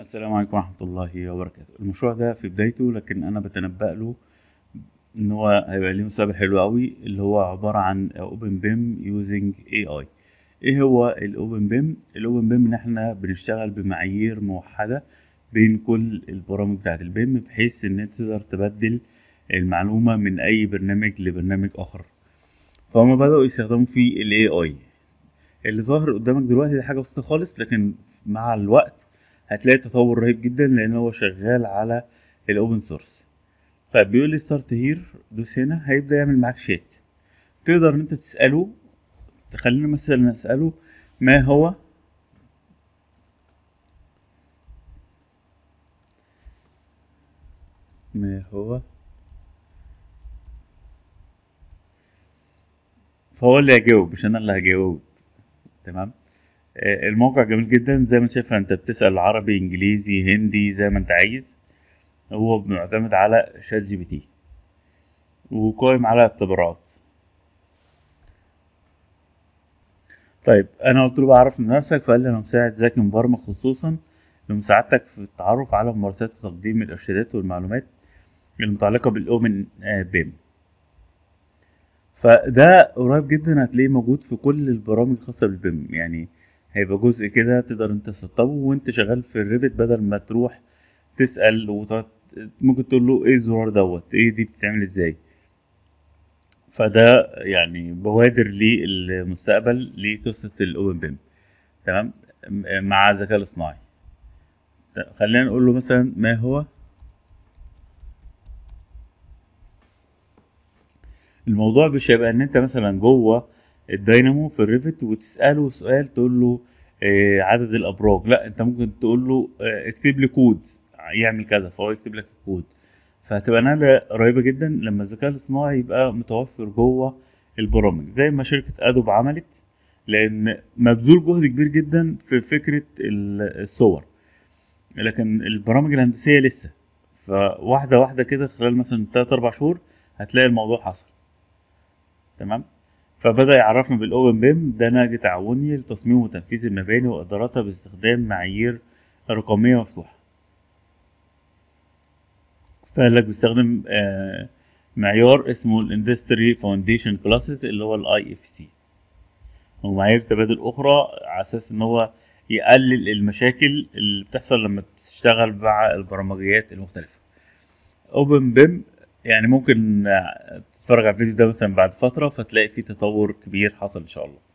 السلام عليكم ورحمة الله وبركاته المشروع ده في بدايته لكن أنا بتنبأ له إن هو هيبقى ليه مستقبل حلو أوي اللي هو عبارة عن أوبن بيم يوزنج اي اي ايه هو الاوبن بيم الاوبن بيم ان احنا بنشتغل بمعايير موحده بين كل البرامج بتاعه البيم بحيث ان انت تقدر تبدل المعلومه من اي برنامج لبرنامج اخر فهم بداوا يستخدموا في الاي اي اللي ظاهر قدامك دلوقتي ده حاجه بسيطه خالص لكن مع الوقت هتلاقي تطور رهيب جدا لان هو شغال على الاوبن سورس طيب بيقول لي ستارت هير دوس هنا هيبدا يعمل معاك شات تقدر ان انت تساله تخلينا مثلا اساله ما هو ما هو فهو اللي هيجاوب مش انا اللي هجاوب تمام آه، الموقع جميل جدا زي ما انت شايف انت بتسال عربي انجليزي هندي زي ما انت عايز هو معتمد على شات جي بي تي وقائم على اختبارات طيب انا قلت له بعرف من نفسك فقال لي انا مساعد ذكي مبرمج خصوصا لمساعدتك في التعرف على ممارسات وتقديم الارشادات والمعلومات المتعلقة بالاومن آه، بيم فده قريب جدا هتلاقيه موجود في كل البرامج الخاصة بالبيم يعني هيبقى جزء كده تقدر انت تسطبه وانت شغال في الريفت بدل ما تروح تسال وتقعد ممكن تقول له ايه الزرار دوت ايه دي بتتعمل ازاي فده يعني بوادر للمستقبل لقصه الاوبن بيم تمام مع الذكاء الاصطناعي خلينا نقول له مثلا ما هو الموضوع مش هيبقى ان انت مثلا جوه الدينامو في الريفت وتساله سؤال تقول له آه، عدد الابراج لا انت ممكن تقول له آه، اكتب لي كود يعمل كذا فهو يكتب لك الكود فهتبقى نقله قريبه جدا لما الذكاء الاصطناعي يبقى متوفر جوه البرامج زي ما شركه ادوب عملت لان مبذول جهد كبير جدا في فكره الصور لكن البرامج الهندسيه لسه فواحده واحده كده خلال مثلا 3 4 شهور هتلاقي الموضوع حصل تمام فبدأ يعرفنا بالأوبن بيم ده نهج تعاوني لتصميم وتنفيذ المباني وإدارتها باستخدام معايير رقمية مفتوحة فقال لك بيستخدم آه، معيار اسمه الاندستري فاونديشن كلاسز اللي هو الاي اف سي ومعايير تبادل اخرى على اساس ان هو يقلل المشاكل اللي بتحصل لما بتشتغل مع البرمجيات المختلفه اوبن بيم يعني ممكن تتفرج على الفيديو ده مثلا بعد فتره فتلاقي فيه تطور كبير حصل ان شاء الله